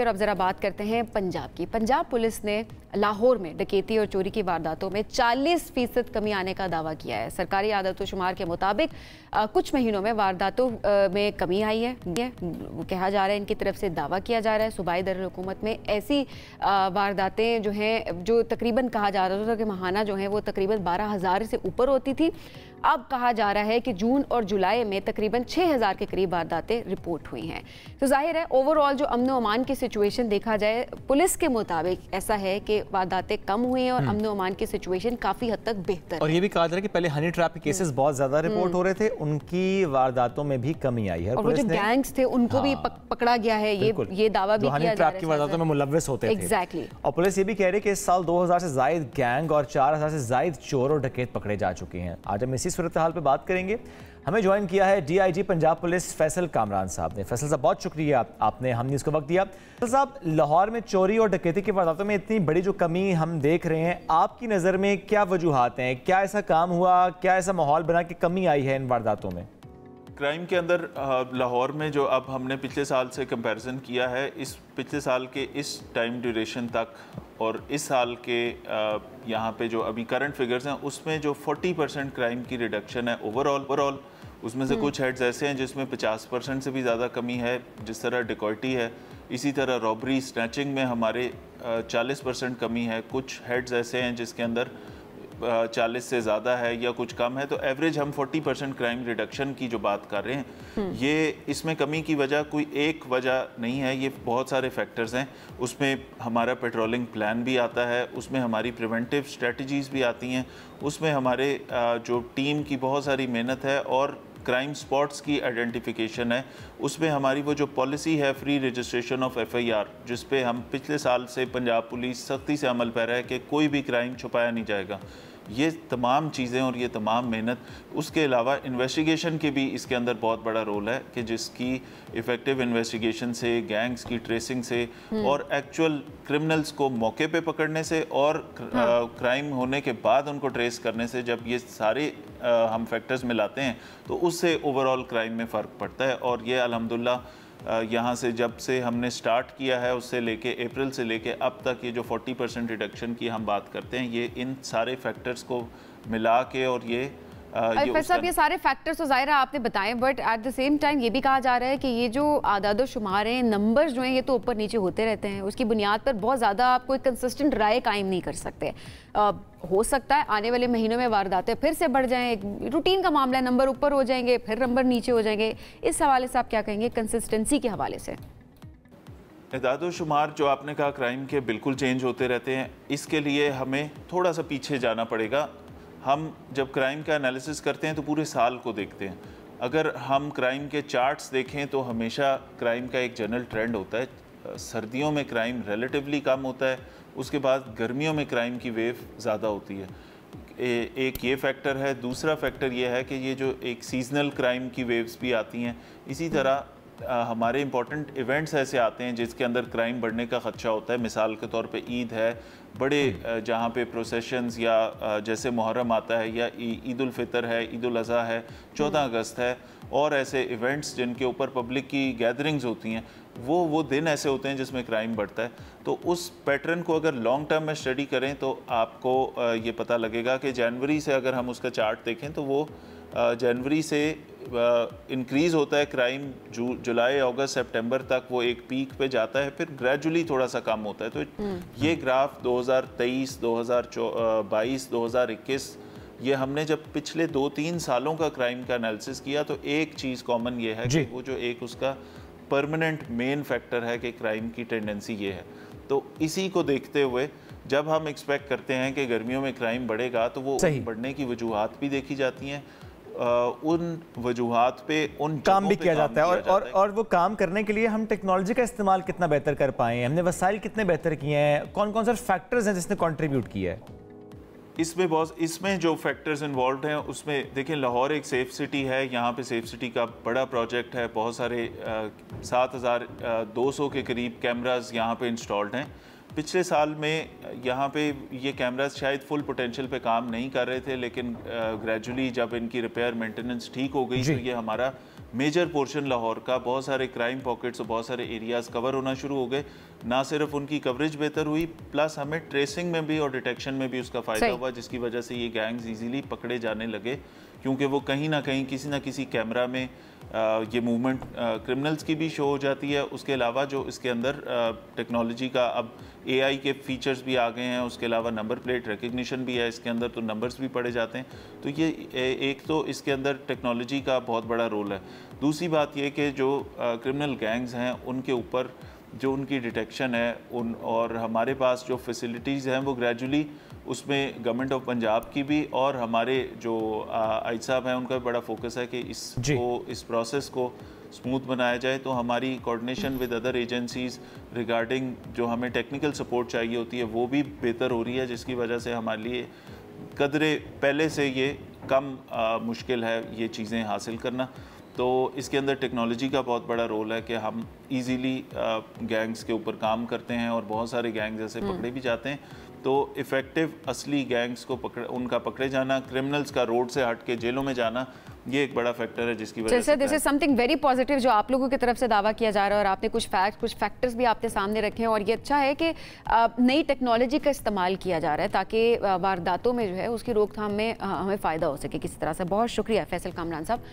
और अब जरा बात करते हैं पंजाब की पंजाब पुलिस ने लाहौर में डकैती और चोरी की वारदातों में 40 फीसद कमी आने का दावा किया है सरकारी आदत शुमार के मुताबिक कुछ महीनों में वारदातों में कमी आई है कहा जा रहा है इनकी तरफ से दावा किया जा रहा है सूबाई दर हुकूमत में ऐसी वारदातें जो हैं जो तकरीबन कहा जा रहा था कि महाना जो है वो तकरीबन बारह हज़ार से ऊपर होती थी अब कहा जा रहा है कि जून और जुलाई में तकरीबन 6000 के करीब वारदातें रिपोर्ट हुई हैं तो जाहिर है ओवरऑल जो अमन अमान की सिचुएशन देखा जाए पुलिस के मुताबिक ऐसा है कि वारदातें कम हुई हैं और हम्म। अमन अमान की सिचुएशन काफ़ी हद तक बेहतर और ये भी कहा जा रहा है कि पहले हनी ट्रैप के केसेस बहुत ज़्यादा रिपोर्ट हम्म। हो रहे थे उनकी वारदातों में भी कमी आई है और जो गैंग्स थे उनको भी हाँ। पकड़ा गया है ये ये दावा भी हनी जा की वारदातों में मुलविस होते exactly. थे और पुलिस ये भी कह रही है कि इस साल दो से जायद गैंग और चार से जायद चोर और डकैत पकड़े जा चुके हैं आज हम इसी सूरत हाल पर बात करेंगे हमें ज्वाइन किया है डीआईजी पंजाब पुलिस फैसल कामरान साहब ने फैसल साहब बहुत शुक्रिया आपने हमने इसको वक्त दिया फैसल साहब लाहौर में चोरी और डकैती की वारदातों में इतनी बड़ी जो कमी हम देख रहे हैं आपकी नज़र में क्या वजूहत हैं क्या ऐसा काम हुआ क्या ऐसा माहौल बना कि कमी आई है इन वारदातों में क्राइम के अंदर लाहौर में जो अब हमने पिछले साल से कंपैरिजन किया है इस पिछले साल के इस टाइम ड्यूरेशन तक और इस साल के यहाँ पे जो अभी करंट फिगर्स हैं उसमें जो 40 परसेंट क्राइम की रिडक्शन है ओवरऑल ओवरऑल उसमें से हम्म। कुछ हेड्स ऐसे हैं जिसमें 50 परसेंट से भी ज़्यादा कमी है जिस तरह डिकॉयटी है इसी तरह रॉबरी स्नैचिंग में हमारे चालीस परसेंट कमी है कुछ हेड्स ऐसे हैं जिसके अंदर चालीस से ज़्यादा है या कुछ कम है तो एवरेज हम फोर्टी परसेंट क्राइम रिडक्शन की जो बात कर रहे हैं हम्म। ये इसमें कमी की वजह कोई एक वजह नहीं है ये बहुत सारे फैक्टर्स हैं उसमें हमारा पेट्रोलिंग प्लान भी आता है उसमें हमारी प्रिवेंटिव स्ट्रेटजीज़ भी आती हैं उसमें हमारे जो टीम की बहुत सारी मेहनत है और क्राइम स्पॉट्स की आइडेंटिफिकेशन है उसमें हमारी वो जो पॉलिसी है फ्री रजिस्ट्रेशन ऑफ एफआईआर जिस पे हम पिछले साल से पंजाब पुलिस सख्ती से अमल पैरा है कि कोई भी क्राइम छुपाया नहीं जाएगा ये तमाम चीज़ें और ये तमाम मेहनत उसके अलावा इन्वेस्टिगेशन के भी इसके अंदर बहुत बड़ा रोल है कि जिसकी इफ़ेक्टिव इन्वेस्टिगेशन से गैंग्स की ट्रेसिंग से हम्म। और एक्चुअल क्रिमिनल्स को मौके पे पकड़ने से और क्राइम हाँ। होने के बाद उनको ट्रेस करने से जब ये सारे हम फैक्टर्स मिलाते हैं तो उससे ओवरऑल क्राइम में फ़र्क पड़ता है और ये अलहमदिल्ला यहाँ से जब से हमने स्टार्ट किया है उससे लेके अप्रैल से लेके अब तक ये जो 40 परसेंट रिडक्शन की हम बात करते हैं ये इन सारे फैक्टर्स को मिला के और ये अल्फा साहब ये सारे फैक्टर्स तो जाहिर है आपने बताए but at the same time ये भी कहा जा रहा है कि ये जो आदाद शुमार हैं नंबर्स जो हैं ये तो ऊपर नीचे होते रहते हैं उसकी बुनियाद पर बहुत ज़्यादा आप कोई कंसिस्टेंट राय कायम नहीं कर सकते आ, हो सकता है आने वाले महीनों में वारदातें फिर से बढ़ जाएँ रूटीन का मामला है नंबर ऊपर हो जाएंगे फिर नंबर नीचे हो जाएंगे इस हवाले से आप क्या कहेंगे कंसिस्टेंसी के हवाले से इदाद शुमार जो आपने कहा क्राइम के बिल्कुल चेंज होते रहते हैं इसके लिए हमें थोड़ा सा पीछे जाना पड़ेगा हम जब क्राइम का एनालिसिस करते हैं तो पूरे साल को देखते हैं अगर हम क्राइम के चार्ट्स देखें तो हमेशा क्राइम का एक जनरल ट्रेंड होता है सर्दियों में क्राइम रिलेटिवली कम होता है उसके बाद गर्मियों में क्राइम की वेव ज़्यादा होती है ए, एक ये फैक्टर है दूसरा फैक्टर ये है कि ये जो एक सीजनल क्राइम की वेव्स भी आती हैं इसी तरह आ, हमारे इम्पॉर्टेंट इवेंट्स ऐसे आते हैं जिसके अंदर क्राइम बढ़ने का खदशा होता है मिसाल के तौर पे ईद है बड़े जहाँ पे प्रोसेशंस या जैसे मुहर्रम आता है या ईद फितर है ईद अज़ी है चौदह हम्म। अगस्त है और ऐसे इवेंट्स जिनके ऊपर पब्लिक की गैदरिंग्स होती हैं वो वो दिन ऐसे होते हैं जिसमें क्राइम बढ़ता है तो उस पैटर्न को अगर लॉन्ग टर्म में स्टडी करें तो आपको ये पता लगेगा कि जनवरी से अगर हम उसका चार्ट देखें तो वो जनवरी से इंक्रीज़ होता है क्राइम जू जुलाई अगस्त सितंबर तक वो एक पीक पे जाता है फिर ग्रेजुअली थोड़ा सा कम होता है तो हम्म। ये ग्राफ 2023, 2022, ये हमने जब पिछले दो तीन सालों का क्राइम का एनालिसिस किया तो एक चीज़ कॉमन ये है कि वो जो एक उसका परमानेंट मेन फैक्टर है कि क्राइम की टेंडेंसी ये है तो इसी को देखते हुए जब हम एक्सपेक्ट करते हैं कि गर्मियों में क्राइम बढ़ेगा तो वो बढ़ने की वजूहत भी देखी जाती हैं उन वजूहत पे उन काम भी किया जाता है और और और वो काम करने के लिए हम टेक्नोलॉजी का इस्तेमाल कितना बेहतर कर पाए हमने वसाइल कितने बेहतर किए हैं कौन कौन से फैक्टर्स हैं जिसने कंट्रीब्यूट किया है इसमें बहुत इसमें जो फैक्टर्स इन्वॉल्व हैं उसमें देखिए लाहौर एक सेफ़ सिटी है यहाँ पे सेफ़ सिटी का बड़ा प्रोजेक्ट है बहुत सारे सात हज़ार दो सौ के करीब कैमराज यहाँ पे इंस्टॉल्ड हैं पिछले साल में यहाँ पे ये कैमराज शायद फुल पोटेंशियल पे काम नहीं कर रहे थे लेकिन ग्रेजुअली जब इनकी रिपेयर मेंटेनेंस ठीक हो गई तो ये हमारा मेजर पोर्शन लाहौर का बहुत सारे क्राइम पॉकेट्स और बहुत सारे एरियाज़ कवर होना शुरू हो गए ना सिर्फ उनकी कवरेज बेहतर हुई प्लस हमें ट्रेसिंग में भी और डिटेक्शन में भी उसका फ़ायदा हुआ जिसकी वजह से ये गैंग्स ईजिली पकड़े जाने लगे क्योंकि वो कहीं ना कहीं किसी ना किसी कैमरा में ये मूवमेंट क्रिमिनल्स की भी शो हो जाती है उसके अलावा जो इसके अंदर टेक्नोलॉजी का अब एआई के फीचर्स भी आ गए हैं उसके अलावा नंबर प्लेट रिकग्निशन भी है इसके अंदर तो नंबर्स भी पड़े जाते हैं तो ये एक तो इसके अंदर टेक्नोलॉजी का बहुत बड़ा रोल है दूसरी बात यह कि जो क्रिमिनल गैंग्स हैं उनके ऊपर जो उनकी डिटेक्शन है उन और हमारे पास जो फैसिलिटीज़ हैं वो ग्रेजुअली उसमें गवर्नमेंट ऑफ पंजाब की भी और हमारे जो आई साहब हैं उनका भी बड़ा फोकस है कि इसको इस प्रोसेस को स्मूथ बनाया जाए तो हमारी coordination with other agencies regarding जो हमें टेक्निकल सपोर्ट चाहिए होती है वो भी बेहतर हो रही है जिसकी वजह से हमारे लिए कदरे पहले से ये कम आ, मुश्किल है ये चीज़ें हासिल करना तो इसके अंदर टेक्नोलॉजी का बहुत बड़ा रोल है कि हम इजीली गैंग्स के ऊपर काम करते हैं और बहुत सारे गैंग्स ऐसे हम्म। पकड़े भी जाते हैं तो इफ़ेक्टिव असली गैंग्स को पकड़ उनका पकड़े जाना क्रिमिनल्स का रोड से हट के जेलों में जाना ये एक बड़ा फैक्टर है जिसकी वजह से this is something very positive जो आप लोगों की तरफ से दावा किया जा रहा है और आपने कुछ फैक्ट कुछ फैक्टर्स भी आपने सामने रखे हैं और ये अच्छा है कि नई टेक्नोलॉजी का इस्तेमाल किया जा रहा है ताकि वारदातों में जो है उसकी रोकथाम में हमें फ़ायदा हो सके किसी तरह से बहुत शुक्रिया फैसल कामरान साहब